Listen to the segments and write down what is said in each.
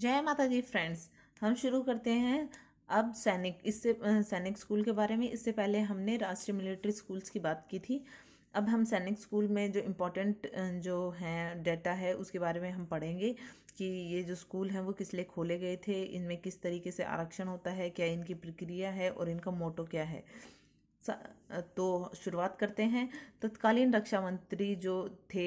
जय माता जी फ्रेंड्स हम शुरू करते हैं अब सैनिक इससे सैनिक स्कूल के बारे में इससे पहले हमने राष्ट्रीय मिलिट्री स्कूल्स की बात की थी अब हम सैनिक स्कूल में जो इम्पोर्टेंट जो हैं डेटा है उसके बारे में हम पढ़ेंगे कि ये जो स्कूल हैं वो किस लिए खोले गए थे इनमें किस तरीके से आरक्षण होता है क्या इनकी प्रक्रिया है और इनका मोटो क्या है तो शुरुआत करते हैं तत्कालीन रक्षा मंत्री जो थे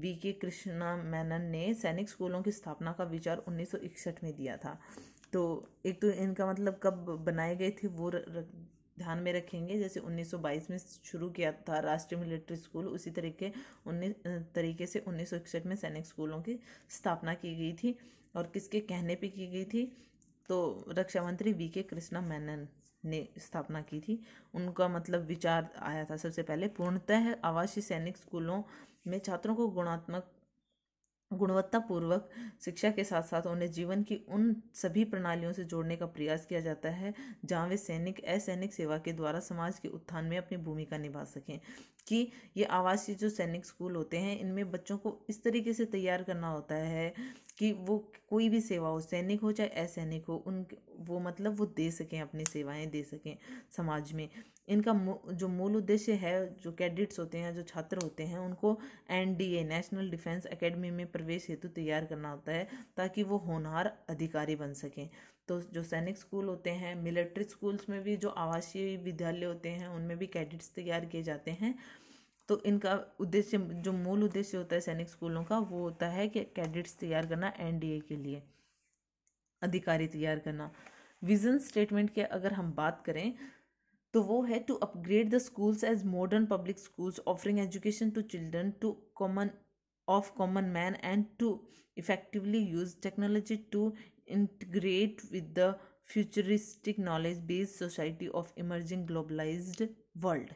वी के कृष्णा मेनन ने सैनिक स्कूलों की स्थापना का विचार 1961 में दिया था तो एक तो इनका मतलब कब बनाए गए थे वो ध्यान में रखेंगे जैसे 1922 में शुरू किया था राष्ट्रीय मिलिट्री स्कूल उसी तरीके उन्नीस तरीके से उन्नीस में सैनिक स्कूलों की स्थापना की गई थी और किसके कहने पे की गई थी तो रक्षा मंत्री वी के कृष्णा मेनन ने स्थापना की थी उनका मतलब विचार आया था सबसे पहले पूर्णतः आवासीय सैनिक स्कूलों में छात्रों को गुणात्मक गुणवत्तापूर्वक शिक्षा के साथ साथ उन्हें जीवन की उन सभी प्रणालियों से जोड़ने का प्रयास किया जाता है जहाँ वे सैनिक असैनिक सेवा के द्वारा समाज के उत्थान में अपनी भूमिका निभा सकें कि ये आवासीय जो सैनिक स्कूल होते हैं इनमें बच्चों को इस तरीके से तैयार करना होता है कि वो कोई भी सेवा हो सैनिक हो चाहे असैनिक हो उन वो मतलब वो दे सकें अपनी सेवाएं दे सकें समाज में इनका जो मूल उद्देश्य है जो कैडिट्स होते हैं जो छात्र होते हैं उनको एनडीए नेशनल डिफेंस एकेडमी में प्रवेश हेतु तैयार करना होता है ताकि वो होनहार अधिकारी बन सकें तो जो सैनिक स्कूल होते हैं मिलिट्री स्कूल्स में भी जो आवासीय विद्यालय होते हैं उनमें भी कैडिट्स तैयार किए जाते हैं तो इनका उद्देश्य जो मूल उद्देश्य होता है सैनिक स्कूलों का वो होता है कि कैडेट्स तैयार करना एनडीए के लिए अधिकारी तैयार करना विजन स्टेटमेंट के अगर हम बात करें तो वो है to upgrade the schools as modern public schools offering education to children to common of common man and to effectively use technology to integrate with the futuristic knowledge based society of emerging globalised world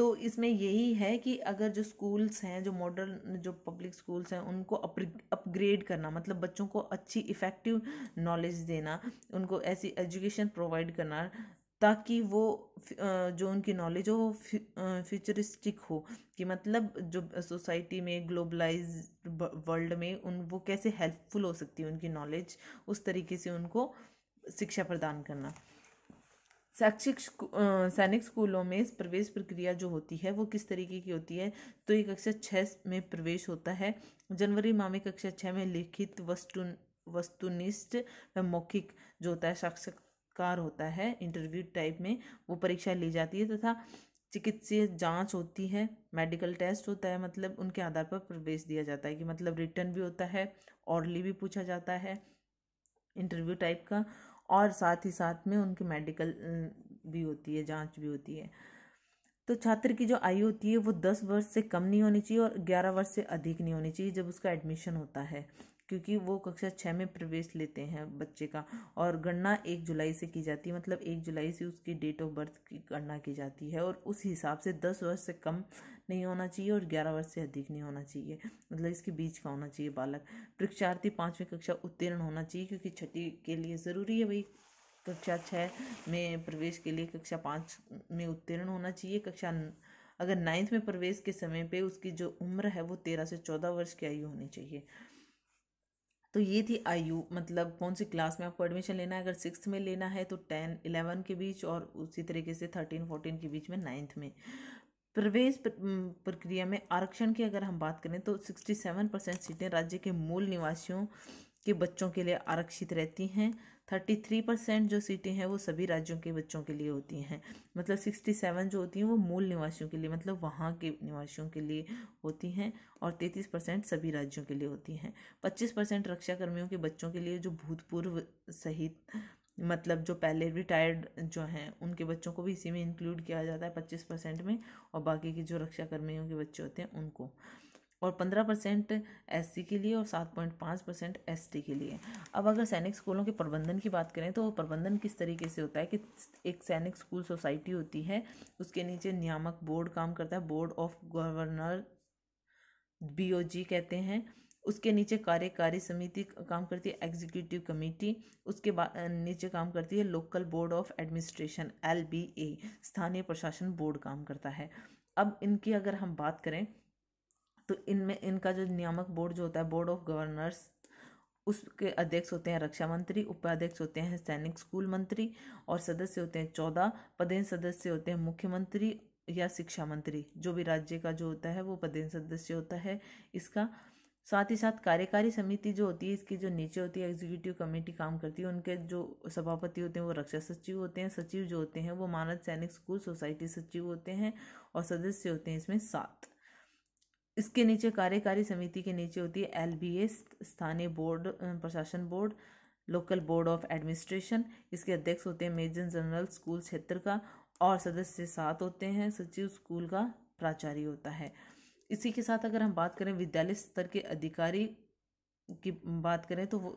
तो इसमें यही है कि अगर जो schools हैं जो modern जो पब्लिक स्कूल्स हैं उनको अपग्रेड करना मतलब बच्चों को अच्छी इफ़ेक्टिव नॉलेज देना उनको ऐसी एजुकेशन प्रोवाइड करना ताकि वो जो उनकी नॉलेज हो वो फ्यूचरिस्टिक हो कि मतलब जो सोसाइटी में ग्लोबलाइज वर्ल्ड में उन वो कैसे हेल्पफुल हो सकती है उनकी नॉलेज उस तरीके से उनको शिक्षा प्रदान करना शैक्षिक सैनिक स्कूलों में प्रवेश प्रक्रिया जो होती है वो किस तरीके की होती है तो ये कक्षा छः में प्रवेश होता है जनवरी माह में कक्षा छः में लिखित वस्तु वस्तुनिष्ठ व मौखिक जो होता है साक्षात्कार होता है इंटरव्यू टाइप में वो परीक्षा ली जाती है तथा चिकित्सीय जांच होती है मेडिकल टेस्ट होता है मतलब उनके आधार पर प्रवेश दिया जाता है कि मतलब रिटर्न भी होता है ऑरली भी पूछा जाता है इंटरव्यू टाइप का और साथ ही साथ में उनकी मेडिकल भी होती है जांच भी होती है तो छात्र की जो आयु होती है वो दस वर्ष से कम नहीं होनी चाहिए और ग्यारह वर्ष से अधिक नहीं होनी चाहिए जब उसका एडमिशन होता है क्योंकि वो कक्षा छः में प्रवेश लेते हैं बच्चे का और गणना एक जुलाई से की जाती है मतलब एक जुलाई से उसकी डेट ऑफ बर्थ की गणना की जाती है और उस हिसाब से दस वर्ष से कम नहीं होना चाहिए और ग्यारह वर्ष से अधिक नहीं होना चाहिए मतलब इसके बीच का होना चाहिए बालक परीक्षार्थी पाँचवीं कक्षा उत्तीर्ण होना चाहिए क्योंकि छठी के लिए ज़रूरी है भाई कक्षा छः में प्रवेश के लिए कक्षा पाँच में उत्तीर्ण होना चाहिए कक्षा अगर नाइन्थ में प्रवेश के समय पे उसकी जो उम्र है वो तेरह से चौदह वर्ष की आयु होनी चाहिए तो ये थी आयु मतलब कौन सी क्लास में आपको एडमिशन लेना है अगर सिक्स में लेना है तो टेन इलेवन के बीच और उसी तरीके से थर्टीन फोर्टीन के बीच में नाइन्थ में प्रवेश प्रक्रिया में आरक्षण की अगर हम बात करें तो सिक्सटी सेवन परसेंट सीटें राज्य के मूल निवासियों के बच्चों के लिए आरक्षित रहती हैं थर्टी थ्री परसेंट जो सीटें हैं वो सभी राज्यों के बच्चों के लिए होती हैं मतलब सिक्सटी सेवन जो होती हैं वो मूल निवासियों के लिए मतलब वहाँ के निवासियों के लिए होती हैं और तैंतीस परसेंट सभी राज्यों के लिए होती हैं पच्चीस परसेंट रक्षाकर्मियों के बच्चों के लिए जो भूतपूर्व सहित मतलब जो पहले रिटायर्ड जो हैं उनके बच्चों को भी इसी में इंक्लूड किया जाता है पच्चीस परसेंट में और बाकी के जो रक्षाकर्मियों के बच्चे होते हैं उनको और पंद्रह परसेंट एस के लिए और सात पॉइंट पाँच परसेंट एस के लिए अब अगर सैनिक स्कूलों के प्रबंधन की बात करें तो प्रबंधन किस तरीके से होता है कि एक सैनिक स्कूल सोसाइटी होती है उसके नीचे नियामक बोर्ड काम करता है बोर्ड ऑफ गवर्नर बी कहते हैं उसके नीचे कार्यकारी समिति काम करती है एग्जीक्यूटिव कमेटी उसके बाद नीचे काम करती है local board of administration L स्थानीय प्रशासन बोर्ड काम करता है अब इनकी अगर हम बात करें तो इनमें इनका जो नियामक बोर्ड जो होता है बोर्ड ऑफ गवर्नर्स उसके अध्यक्ष होते हैं रक्षा मंत्री उपाध्यक्ष होते हैं सैनिक स्कूल मंत्री और सदस्य होते हैं चौदह पदेन सदस्य होते हैं मुख्यमंत्री या शिक्षा मंत्री जो भी राज्य का जो होता है वो पदेन सदस्य होता है इसका साथ ही साथ कार्यकारी समिति जो होती है इसकी जो नीचे होती है एग्जीक्यूटिव कमेटी काम करती है उनके जो सभापति होते हैं वो रक्षा सचिव होते हैं सचिव जो होते हैं वो मानद सैनिक स्कूल सोसाइटी सचिव होते हैं और सदस्य होते हैं इसमें सात इसके नीचे कार्यकारी समिति के नीचे होती है एल बी एस स्थानीय बोर्ड प्रशासन board local board of administration इसके अध्यक्ष होते हैं मेजर जनरल स्कूल क्षेत्र का और सदस्य सात होते हैं सचिव स्कूल का प्राचार्य होता है इसी के साथ अगर हम बात करें विद्यालय स्तर के अधिकारी की बात करें तो वो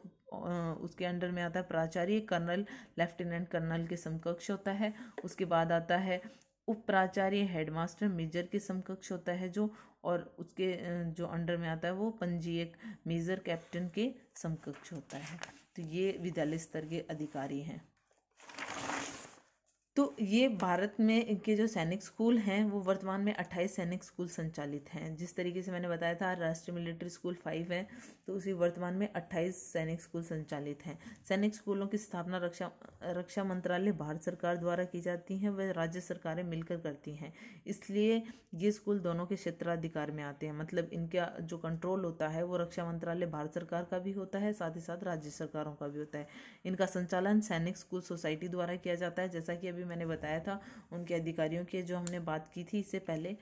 उसके अंडर में आता है प्राचार्य कर्नल लेफ्टिनेंट कर्नल के समकक्ष होता है उसके बाद आता है उपप्राचार्य हेडमास्टर मेजर के समकक्ष होता है जो और उसके जो अंडर में आता है वो पंजीयक मेजर कैप्टन के समकक्ष होता है तो ये विद्यालय स्तर के अधिकारी हैं तो ये भारत में इनके जो सैनिक स्कूल हैं वो वर्तमान में अट्ठाईस सैनिक स्कूल संचालित हैं जिस तरीके से मैंने बताया था राष्ट्रीय मिलिट्री स्कूल फाइव है तो उसी वर्तमान में अट्ठाईस सैनिक स्कूल संचालित हैं सैनिक स्कूलों की स्थापना रक्षा रक्षा मंत्रालय भारत सरकार द्वारा की जाती है वह राज्य सरकारें मिलकर करती हैं इसलिए ये स्कूल दोनों के क्षेत्राधिकार में आते हैं मतलब इनका जो कंट्रोल होता है वो रक्षा मंत्रालय भारत सरकार का भी होता है साथ ही साथ राज्य सरकारों का भी होता है इनका संचालन सैनिक स्कूल सोसाइटी द्वारा किया जाता है जैसा कि अभी भी मैंने बताया था उनके अधिकारियों के जो हमने बात की थी इससे पहले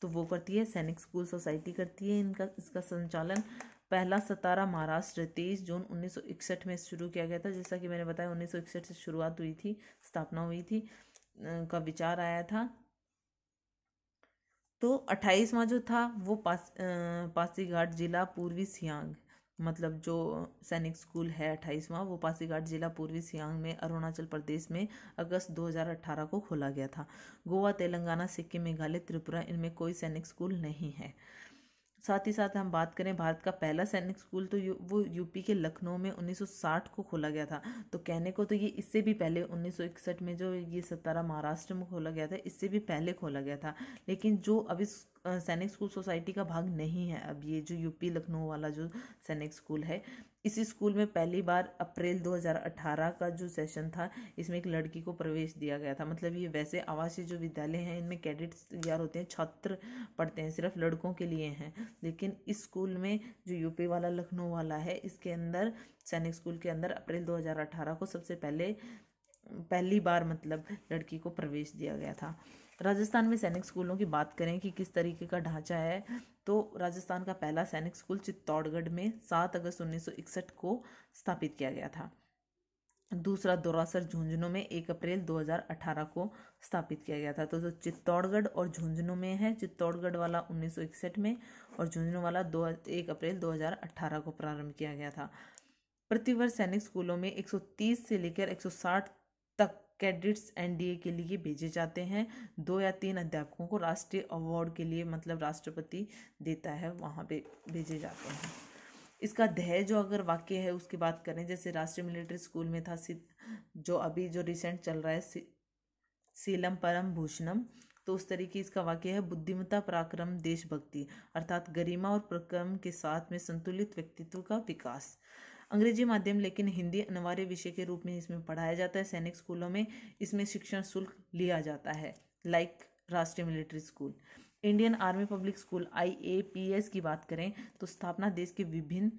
तो वो करती है सैनिक स्कूल सोसाइटी करती है इनका इसका संचालन पहला सतारा महाराष्ट्र तेईस जून 1961 में शुरू किया गया था जैसा कि मैंने बताया 1961 से शुरुआत हुई थी स्थापना हुई थी का विचार आया था तो अट्ठाईसवां जो था वो पास पासीघाट जिला पूर्वी सियांग मतलब जो सैनिक स्कूल है अट्ठाईसवां वो पासीघाट जिला पूर्वी सियांग में अरुणाचल प्रदेश में अगस्त 2018 को खोला गया था गोवा तेलंगाना सिक्किम मेघालय त्रिपुरा इनमें कोई सैनिक स्कूल नहीं है साथ ही साथ हम बात करें भारत का पहला सैनिक स्कूल तो यू, वो यूपी के लखनऊ में 1960 को खोला गया था तो कहने को तो ये इससे भी पहले 1961 में जो ये सतारा महाराष्ट्र में खोला गया था इससे भी पहले खोला गया था लेकिन जो अब इस सैनिक स्कूल सोसाइटी का भाग नहीं है अब ये जो यूपी लखनऊ वाला जो सैनिक स्कूल है इसी स्कूल में पहली बार अप्रैल 2018 का जो सेशन था इसमें एक लड़की को प्रवेश दिया गया था मतलब ये वैसे आवासीय जो विद्यालय हैं इनमें कैडेट्स तैयार होते हैं छात्र पढ़ते हैं सिर्फ लड़कों के लिए हैं लेकिन इस स्कूल में जो यूपी वाला लखनऊ वाला है इसके अंदर सैनिक स्कूल के अंदर अप्रैल दो को सबसे पहले पहली बार मतलब लड़की को प्रवेश दिया गया था राजस्थान में सैनिक स्कूलों की बात करें कि किस तरीके का ढांचा है तो राजस्थान का पहला सैनिक स्कूल चित्तौड़गढ़ में सात अगस्त 1961 को स्थापित किया गया था दूसरा दौरासर झुंझुनू में एक अप्रैल 2018 को स्थापित किया गया था तो जो चित्तौड़गढ़ और झुंझुनू में है चित्तौड़गढ़ वाला 1961 में और झुंझुनू वाला दो एक अप्रैल 2018 को प्रारंभ किया गया था प्रतिवर्ष सैनिक स्कूलों में 130 से लेकर 160 तक कैडिट्स एनडीए के लिए भेजे जाते हैं दो या तीन अध्यापकों को राष्ट्रीय अवार्ड के लिए मतलब राष्ट्रपति देता है वहाँ पे भेजे जाते हैं इसका ध्यय जो अगर वाक्य है उसकी बात करें जैसे राष्ट्रीय मिलिट्री स्कूल में था जो अभी जो रिसेंट चल रहा है सीलम परम भूषणम तो उस तरीके इसका वाक्य है बुद्धिमता पराक्रम देशभक्ति अर्थात गरिमा और प्रक्रम के साथ में संतुलित व्यक्तित्व का विकास अंग्रेजी माध्यम लेकिन हिंदी अनिवार्य विषय के रूप में इसमें पढ़ाया जाता है सैनिक स्कूलों में इसमें शिक्षण शुल्क लिया जाता है लाइक राष्ट्रीय military school Indian army public school आई की बात करें तो स्थापना देश के विभिन्न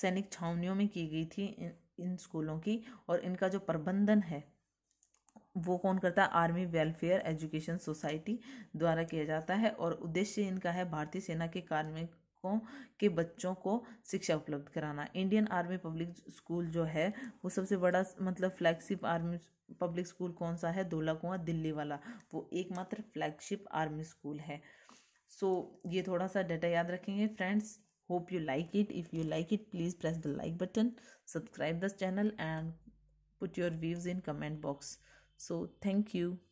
सैनिक छावनियों में की गई थी इन, इन स्कूलों की और इनका जो प्रबंधन है वो कौन करता है आर्मी वेलफेयर एजुकेशन सोसाइटी द्वारा किया जाता है और उद्देश्य इनका है भारतीय सेना के कार्मिक शिक्षकों के बच्चों को शिक्षा उपलब्ध कराना इंडियन आर्मी पब्लिक स्कूल जो है वो सबसे बड़ा मतलब फ्लैगशिप आर्मी पब्लिक स्कूल कौन सा है धोला कुआ दिल्ली वाला वो एकमात्र फ्लैगशिप आर्मी स्कूल है सो so, ये थोड़ा सा डाटा याद रखेंगे friends hope you like it if you like it please press the like button subscribe this channel and put your views in comment box so thank you